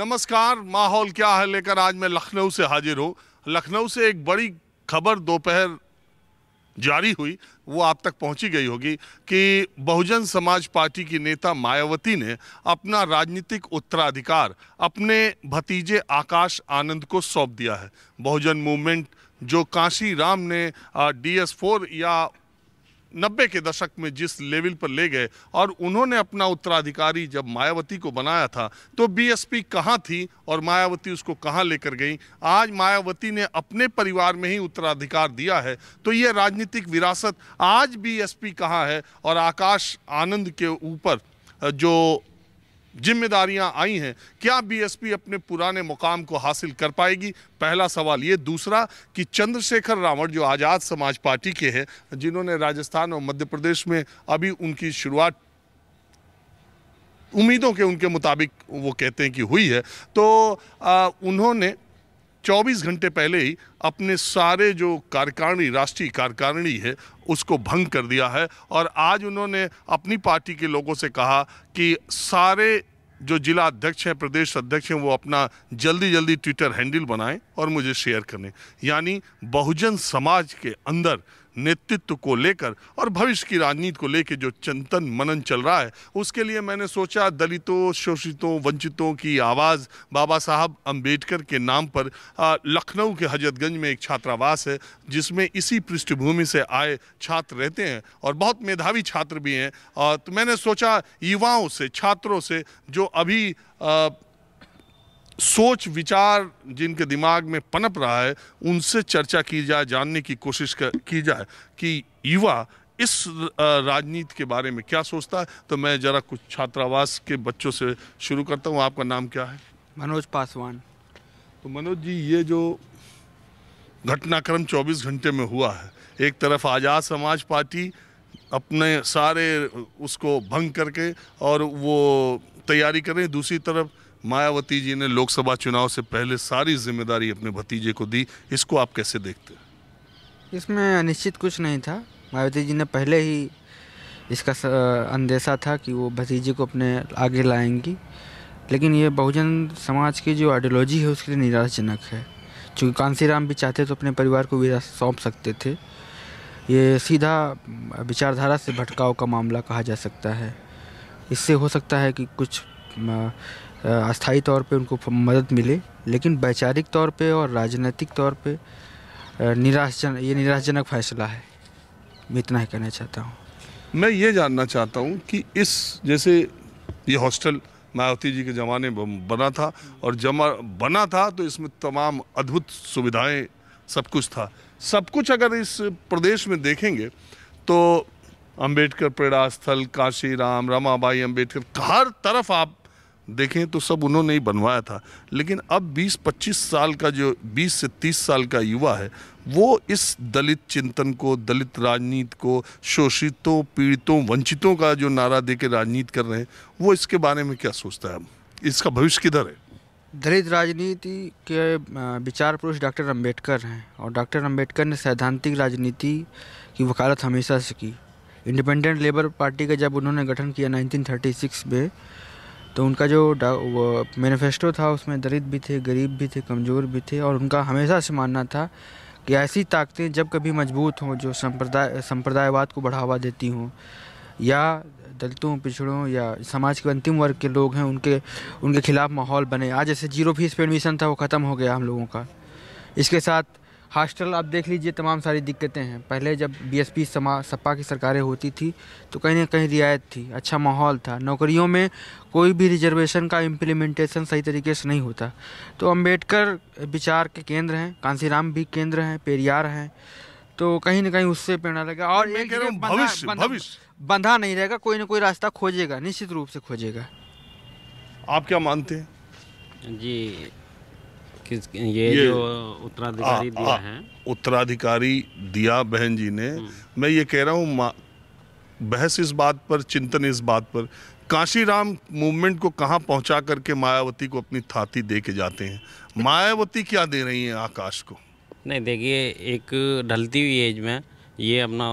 नमस्कार माहौल क्या है लेकर आज मैं लखनऊ से हाजिर हूँ लखनऊ से एक बड़ी खबर दोपहर जारी हुई वो आप तक पहुंची गई होगी कि बहुजन समाज पार्टी की नेता मायावती ने अपना राजनीतिक उत्तराधिकार अपने भतीजे आकाश आनंद को सौंप दिया है बहुजन मूवमेंट जो काशी राम ने डी एस फोर या नब्बे के दशक में जिस लेवल पर ले गए और उन्होंने अपना उत्तराधिकारी जब मायावती को बनाया था तो बीएसपी कहाँ थी और मायावती उसको कहाँ लेकर गई आज मायावती ने अपने परिवार में ही उत्तराधिकार दिया है तो ये राजनीतिक विरासत आज बीएसपी कहाँ है और आकाश आनंद के ऊपर जो जिम्मेदारियां आई हैं क्या बीएसपी अपने पुराने मुकाम को हासिल कर पाएगी पहला सवाल ये दूसरा कि चंद्रशेखर रावण जो आज़ाद समाज पार्टी के हैं जिन्होंने राजस्थान और मध्य प्रदेश में अभी उनकी शुरुआत उम्मीदों के उनके मुताबिक वो कहते हैं कि हुई है तो आ, उन्होंने 24 घंटे पहले ही अपने सारे जो कार्यकारिणी राष्ट्रीय कार्यकारिणी है उसको भंग कर दिया है और आज उन्होंने अपनी पार्टी के लोगों से कहा कि सारे जो जिला अध्यक्ष हैं प्रदेश अध्यक्ष हैं वो अपना जल्दी जल्दी ट्विटर हैंडल बनाएं और मुझे शेयर करें यानी बहुजन समाज के अंदर नेतृत्व को लेकर और भविष्य की राजनीति को लेकर जो चिंतन मनन चल रहा है उसके लिए मैंने सोचा दलितों शोषितों वंचितों की आवाज़ बाबा साहब अंबेडकर के नाम पर लखनऊ के हजरतगंज में एक छात्रावास है जिसमें इसी पृष्ठभूमि से आए छात्र रहते हैं और बहुत मेधावी छात्र भी हैं तो मैंने सोचा युवाओं से छात्रों से जो अभी आ, सोच विचार जिनके दिमाग में पनप रहा है उनसे चर्चा की जाए जानने की कोशिश कर, की जाए कि युवा इस राजनीति के बारे में क्या सोचता है तो मैं ज़रा कुछ छात्रावास के बच्चों से शुरू करता हूँ आपका नाम क्या है मनोज पासवान तो मनोज जी ये जो घटनाक्रम 24 घंटे में हुआ है एक तरफ आज़ाद समाज पार्टी अपने सारे उसको भंग करके और वो तैयारी कर रहे हैं दूसरी तरफ मायावती जी ने लोकसभा चुनाव से पहले सारी जिम्मेदारी अपने भतीजे को दी इसको आप कैसे देखते हैं इसमें अनिश्चित कुछ नहीं था मायावती जी ने पहले ही इसका अंदेशा था कि वो भतीजे को अपने आगे लाएंगी लेकिन ये बहुजन समाज की जो आइडियोलॉजी है उसके लिए निराशाजनक है चूँकि कांसीराम भी चाहते तो अपने परिवार को भी सौंप सकते थे ये सीधा विचारधारा से भटकाव का मामला कहा जा सकता है इससे हो सकता है कि कुछ अस्थाई तौर पे उनको मदद मिले लेकिन वैचारिक तौर पे और राजनीतिक तौर पे निराशजन ये निराशजनक फैसला है मैं इतना ही कहना चाहता हूँ मैं ये जानना चाहता हूँ कि इस जैसे ये हॉस्टल मायावती जी के ज़माने में बना था और जमा बना था तो इसमें तमाम अद्भुत सुविधाएं सब कुछ था सब कुछ अगर इस प्रदेश में देखेंगे तो अंबेडकर पेड़ा स्थल काशी राम रमाबाई अंबेडकर हर तरफ आप देखें तो सब उन्होंने ही बनवाया था लेकिन अब 20-25 साल का जो 20 से 30 साल का युवा है वो इस दलित चिंतन को दलित राजनीति को शोषितों पीड़ितों वंचितों का जो नारा दे के राजनीति कर रहे हैं वो इसके बारे में क्या सोचता है इसका भविष्य किधर है दलित राजनीति के विचार पुरुष डॉक्टर अंबेडकर हैं और डॉक्टर अंबेडकर ने सैद्धांतिक राजनीति की वकालत हमेशा से की इंडिपेंडेंट लेबर पार्टी का जब उन्होंने गठन किया 1936 में तो उनका जो मैनिफेस्टो था उसमें दलित भी थे गरीब भी थे कमज़ोर भी थे और उनका हमेशा से मानना था कि ऐसी ताकतें जब कभी मजबूत हों जो संप्रदाय संप्रदायवाद को बढ़ावा देती हों या दलितों पिछड़ों या समाज के अंतिम वर्ग के लोग हैं उनके उनके खिलाफ माहौल बने आज जैसे जीरो फीस पे एडमिशन था वो ख़त्म हो गया हम लोगों का इसके साथ हॉस्टल आप देख लीजिए तमाम सारी दिक्कतें हैं पहले जब बीएसपी समा सपा की सरकारें होती थी तो कहीं ना कहीं रियायत थी अच्छा माहौल था नौकरियों में कोई भी रिजर्वेशन का इम्प्लीमेंटेशन सही तरीके से नहीं होता तो अंबेडकर विचार के केंद्र हैं कांसीराम भी केंद्र हैं पेरियार हैं तो कहीं ना कहीं उससे प्रेरणा लगेगा और भविष्य भविष्य बंधा नहीं रहेगा कोई ना कोई रास्ता खोजेगा निश्चित रूप से खोजेगा आप क्या मानते हैं जी किस ये, ये जो उत्तराधिकारी दिया आ, है उत्तराधिकारी दिया बहन जी ने हम्म। मैं ये कह रहा हूँ बहस इस बात पर चिंतन इस बात पर काशीराम मूवमेंट को कहाँ पहुँचा करके मायावती को अपनी थाती दे के जाते हैं मायावती क्या दे रही हैं आकाश को नहीं देखिए एक ढलती हुई एज में ये अपना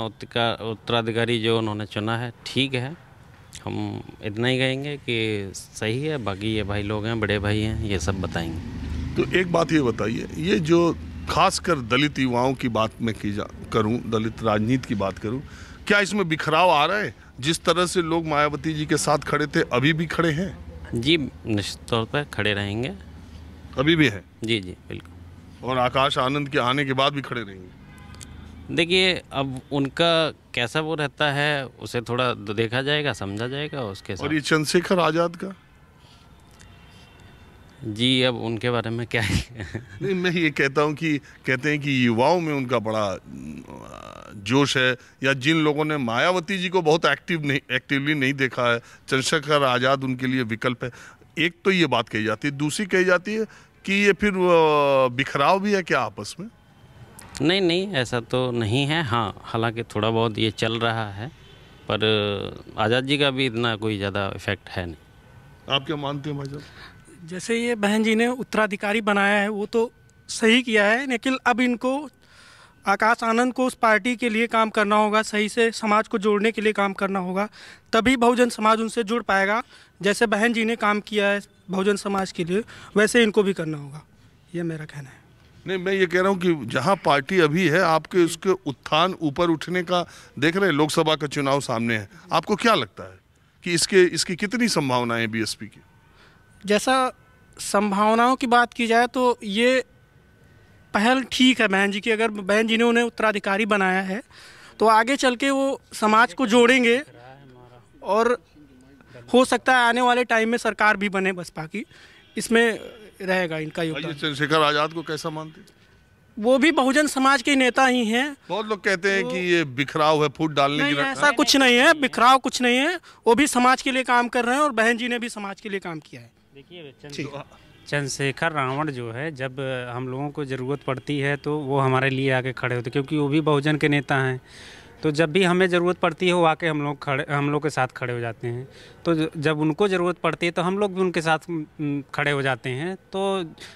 उत्तराधिकारी जो उन्होंने चुना है ठीक है हम इतना ही कहेंगे कि सही है बाकी ये भाई लोग हैं बड़े भाई हैं ये सब बताएंगे तो एक बात ये बताइए ये जो खासकर दलित युवाओं की बात मैं की जा करूँ दलित राजनीति की बात करूँ क्या इसमें बिखराव आ रहा है जिस तरह से लोग मायावती जी के साथ खड़े थे अभी भी खड़े हैं जी निश्चित तौर पर खड़े रहेंगे अभी भी है जी जी बिल्कुल और आकाश आनंद के आने के बाद भी खड़े रहेंगे देखिए अब उनका कैसा वो रहता है उसे थोड़ा देखा जाएगा समझा जाएगा उसके साथ और ये चंद्रशेखर आज़ाद का जी अब उनके बारे में क्या है नहीं मैं ये कहता हूँ कि कहते हैं कि युवाओं में उनका बड़ा जोश है या जिन लोगों ने मायावती जी को बहुत एक्टिव नहीं एक्टिवली नहीं देखा है चंद्रशेखर आज़ाद उनके लिए विकल्प है एक तो ये बात कही जाती है दूसरी कही जाती है कि ये फिर बिखराव भी है क्या आपस में नहीं नहीं ऐसा तो नहीं है हाँ हालांकि थोड़ा बहुत ये चल रहा है पर आज़ाद जी का भी इतना कोई ज़्यादा इफेक्ट है नहीं आप क्या मानते हैं भाई जैसे ये बहन जी ने उत्तराधिकारी बनाया है वो तो सही किया है लेकिन अब इनको आकाश आनंद को उस पार्टी के लिए काम करना होगा सही से समाज को जोड़ने के लिए काम करना होगा तभी बहुजन समाज उनसे जुड़ पाएगा जैसे बहन जी ने काम किया है बहुजन समाज के लिए वैसे इनको भी करना होगा ये मेरा कहना है नहीं मैं ये कह रहा हूँ कि जहाँ पार्टी अभी है आपके उसके उत्थान ऊपर उठने का देख रहे हैं लोकसभा का चुनाव सामने है आपको क्या लगता है कि इसके इसकी कितनी संभावनाएं बीएसपी की जैसा संभावनाओं की बात की जाए तो ये पहल ठीक है बहन जी की अगर बहन जी ने उन्हें उत्तराधिकारी बनाया है तो आगे चल के वो समाज को जोड़ेंगे और हो सकता है आने वाले टाइम में सरकार भी बने बसपा की इसमें रहेगा इनका योगदान चंद्रशेखर आज़ाद को कैसा मानते वो भी बहुजन समाज के नेता ही हैं बहुत लोग कहते हैं कि ये बिखराव है फूट डालने नहीं, की ऐसा कुछ नहीं है बिखराव कुछ नहीं है वो भी समाज के लिए काम कर रहे हैं और बहन जी ने भी समाज के लिए काम किया है देखिए चंद्रशेखर रावण जो है जब हम लोगों को ज़रूरत पड़ती है तो वो हमारे लिए आके खड़े होते क्योंकि वो भी बहुजन के नेता हैं तो जब भी हमें ज़रूरत पड़ती है वो आके हम लोग खड़े हम लोग के साथ खड़े हो जाते हैं तो जब उनको ज़रूरत पड़ती है तो हम लोग भी उनके साथ खड़े हो जाते हैं तो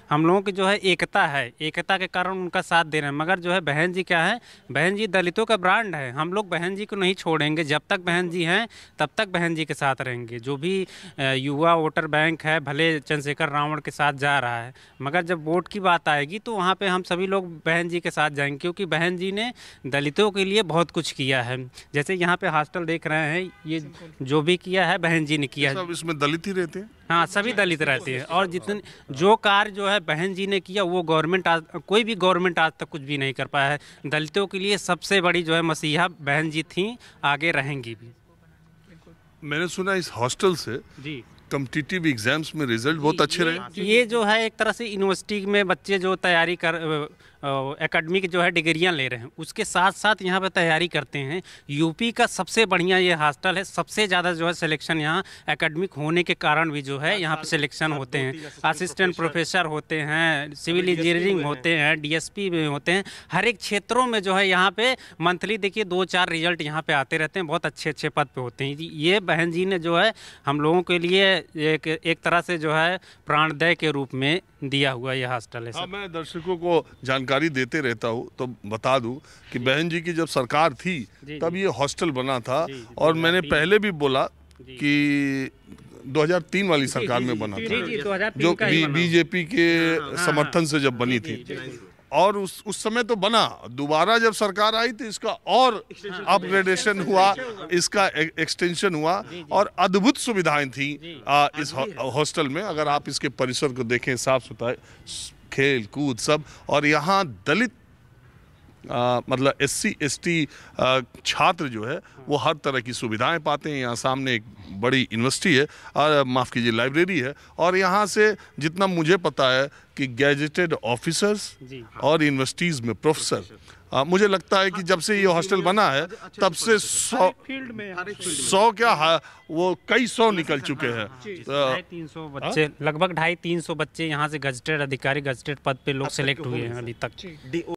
हम लोगों की जो है एकता है एकता के कारण उनका साथ दे रहे हैं मगर जो है बहन जी क्या है बहन जी दलितों का ब्रांड है हम लोग बहन जी को नहीं छोड़ेंगे जब तक बहन जी हैं तब तक बहन जी के साथ रहेंगे जो भी युवा वोटर बैंक है भले चंद्रशेखर रावण के साथ जा रहा है मगर जब वोट की बात आएगी तो वहाँ पर हम सभी लोग बहन जी के साथ जाएंगे क्योंकि बहन जी ने दलितों के लिए बहुत कुछ किया है जैसे यहाँ पे हॉस्टल देख रहे हैं ये जो भी किया है बहन जी ने किया है अच्छा, इसमें दलित ही रहते हैं हाँ सभी दलित रहते हैं और जितने जो कार्य जो है बहन जी ने किया वो गवर्नमेंट आज कोई भी गवर्नमेंट आज तक कुछ भी नहीं कर पाया है दलितों के लिए सबसे बड़ी जो है मसीहा बहन जी थी आगे रहेंगी भी मैंने सुना इस हॉस्टल से जी कम्पिटिटिव एग्जाम्स में रिजल्ट बहुत अच्छे रहे ये जो है एक तरह से यूनिवर्सिटी में बच्चे जो तैयारी कर एकेडमिक जो है डिग्रियां ले रहे हैं उसके साथ साथ यहाँ पर तैयारी करते हैं यूपी का सबसे बढ़िया ये हॉस्टल है सबसे ज़्यादा जो है सिलेक्शन यहाँ एकेडमिक होने के कारण भी जो है यहाँ पर सिलेक्शन होते हैं असिस्टेंट प्रोफेसर होते हैं सिविल इंजीनियरिंग होते हैं डीएसपी भी होते हैं हर एक क्षेत्रों में जो है यहाँ पे मंथली देखिए दो चार रिजल्ट यहाँ पे आते रहते हैं बहुत अच्छे अच्छे पद पे होते हैं ये बहन जी ने जो है हम लोगों के लिए एक एक तरह से जो है प्राणदय के रूप में दिया हुआ यह हॉस्टल है हाँ, मैं दर्शकों को जानकारी देते रहता हूँ तो बता दूँ कि बहन जी की जब सरकार थी तब ये हॉस्टल बना था और मैंने पहले भी बोला कि 2003 वाली सरकार में बना था जो बीजेपी के हाँ, हाँ। समर्थन से जब बनी थी और उस उस समय तो बना दोबारा जब सरकार आई तो इसका और अपग्रेडेशन हुआ इसका एक्सटेंशन हुआ और अद्भुत सुविधाएं थी आ, इस हॉस्टल में अगर आप इसके परिसर को देखें साफ सुथरा खेल कूद सब और यहाँ दलित आ, मतलब एस सी एस टी छात्र जो है वो हर तरह की सुविधाएं पाते हैं यहाँ सामने एक बड़ी यूनिवर्सिटी है और माफ़ कीजिए लाइब्रेरी है और यहाँ से जितना मुझे पता है कि गैजेटेड ऑफिसर्स और यूनिवर्सिटीज़ में प्रोफेसर आ, मुझे लगता है कि हाँ, जब से ये तो हॉस्टल बना है तब से सौ फील्ड में सौ क्या है वो कई सौ हाँ, निकल चुके हाँ, हैं तो ढाई तीन सौ बच्चे लगभग ढाई तीन सौ बच्चे यहाँ से गजटेड अधिकारी गजटेड पद पे लोग सेलेक्ट हुए हैं अभी तक